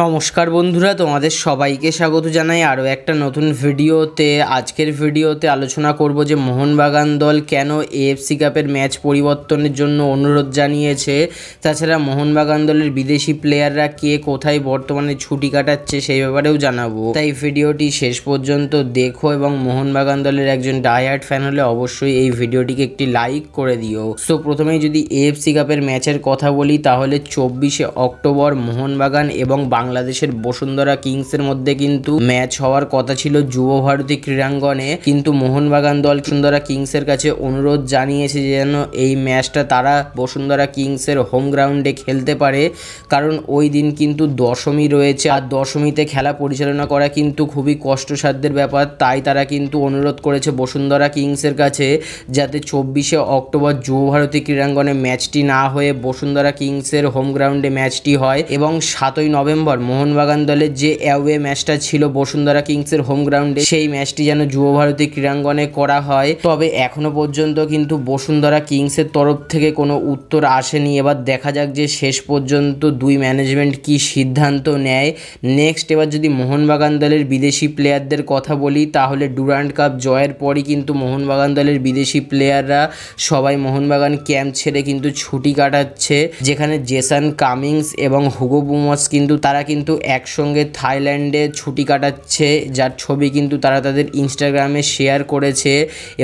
নমস্কার বন্ধুরা তোমাদের সবাইকে স্বাগত জানাই আরও একটা নতুন ভিডিওতে আজকের ভিডিওতে আলোচনা করব যে মোহনবাগান দল কেন এএফসি কাপের ম্যাচ পরিবর্তনের জন্য অনুরোধ জানিয়েছে তাছাড়া মোহনবাগান দলের বিদেশি প্লেয়াররা কে কোথায় বর্তমানে ছুটি কাটাচ্ছে সেই ব্যাপারেও জানাবো তাই ভিডিওটি শেষ পর্যন্ত দেখো এবং মোহনবাগান দলের একজন ডায়ার্ট ফ্যান হলে অবশ্যই এই ভিডিওটিকে একটি লাইক করে দিও সো প্রথমেই যদি এএফসি কাপের ম্যাচের কথা বলি তাহলে চব্বিশে অক্টোবর মোহনবাগান এবং বাং বাংলাদেশের বসুন্ধরা কিংসের মধ্যে কিন্তু ম্যাচ হওয়ার কথা ছিল যুব ভারতী ক্রীড়াঙ্গনে কিন্তু মোহনবাগান দল সুন্দরা কিংসের কাছে অনুরোধ জানিয়েছে যেন এই ম্যাচটা তারা বসুন্ধরা কিংসের হোম গ্রাউন্ডে খেলতে পারে কারণ ওই দিন কিন্তু দশমী রয়েছে আর দশমীতে খেলা পরিচালনা করা কিন্তু খুবই কষ্টসাধ্যের ব্যাপার তাই তারা কিন্তু অনুরোধ করেছে বসুন্ধরা কিংসের কাছে যাতে চব্বিশে অক্টোবর যুব ভারতী ক্রীড়াঙ্গনে ম্যাচটি না হয়ে বসুন্ধরা কিংসের হোম গ্রাউন্ডে ম্যাচটি হয় এবং সাতই নভেম্বর পর মোহনবাগান দলের যে অ্যাওয়ে ম্যাচটা ছিল বসুন্ধরা কিংসের হোম গ্রাউন্ডে সেই ম্যাচটি যেন যুব ভারতী ক্রীড়াঙ্গনে করা হয় তবে এখনো পর্যন্ত কিন্তু বসুন্ধরা কিংসের তরফ থেকে কোনো উত্তর আসেনি এবার দেখা যাক যে শেষ পর্যন্ত দুই ম্যানেজমেন্ট কি সিদ্ধান্ত নেয় নেক্সট এবার যদি মোহনবাগান দলের বিদেশি প্লেয়ারদের কথা বলি তাহলে ডুরান্ড কাপ জয়ের পরই কিন্তু মোহনবাগান দলের বিদেশি প্লেয়াররা সবাই মোহনবাগান ক্যাম্প ছেড়ে কিন্তু ছুটি কাটাচ্ছে যেখানে জেসান কামিংস এবং হুগো বুমস কিন্তু তারা তারা কিন্তু একসঙ্গে থাইল্যান্ডে ছুটি কাটাচ্ছে যার ছবি কিন্তু তারা তাদের ইনস্টাগ্রামে শেয়ার করেছে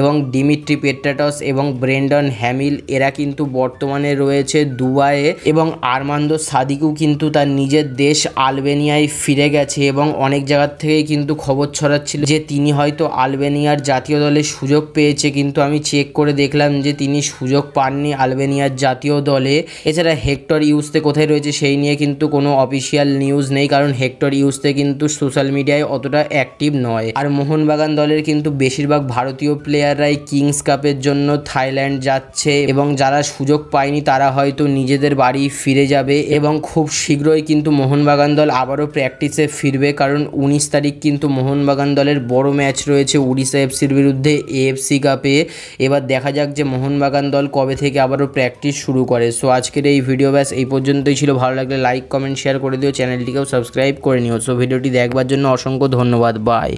এবং ডিমিট্রি পেট্রাটস এবং ব্রেন্ডন হ্যামিল এরা কিন্তু বর্তমানে রয়েছে দুবাইয়ে এবং আরমান্দো সাদিকু কিন্তু তার নিজের দেশ আলবেনিয়ায় ফিরে গেছে এবং অনেক জায়গার থেকেই কিন্তু খবর ছড়াচ্ছিল যে তিনি হয়তো আলবেনিয়ার জাতীয় দলে সুযোগ পেয়েছে কিন্তু আমি চেক করে দেখলাম যে তিনি সুযোগ পাননি আলবেনিয়ার জাতীয় দলে এছাড়া হেক্টর ইউসতে কোথায় রয়েছে সেই নিয়ে কিন্তু কোনো অফিসিয়াল নিউজ নেই কারণ হেক্টর ইউজতে কিন্তু সোশ্যাল মিডিয়ায় অতটা অ্যাক্টিভ নয় আর মোহনবাগান দলের কিন্তু বেশিরভাগ ভারতীয় প্লেয়াররাই কিংস কাপের জন্য থাইল্যান্ড যাচ্ছে এবং যারা সুযোগ পায়নি তারা হয়তো নিজেদের বাড়ি ফিরে যাবে এবং খুব শীঘ্রই কিন্তু মোহনবাগান দল আবারও প্র্যাকটিসে ফিরবে কারণ উনিশ তারিখ কিন্তু মোহনবাগান দলের বড় ম্যাচ রয়েছে উড়িষ্যা এফসির বিরুদ্ধে এএফসি কাপে এবার দেখা যাক যে মোহনবাগান দল কবে থেকে আবারও প্র্যাকটিস শুরু করে সো আজকের এই ভিডিও ব্যাস এই পর্যন্তই ছিল ভালো লাগলে লাইক কমেন্ট শেয়ার করে দিও চ্যানেল চ্যানেলটিকেও সাবস্ক্রাইব করে নিও সো ভিডিওটি দেখবার জন্য অসংখ্য ধন্যবাদ বাই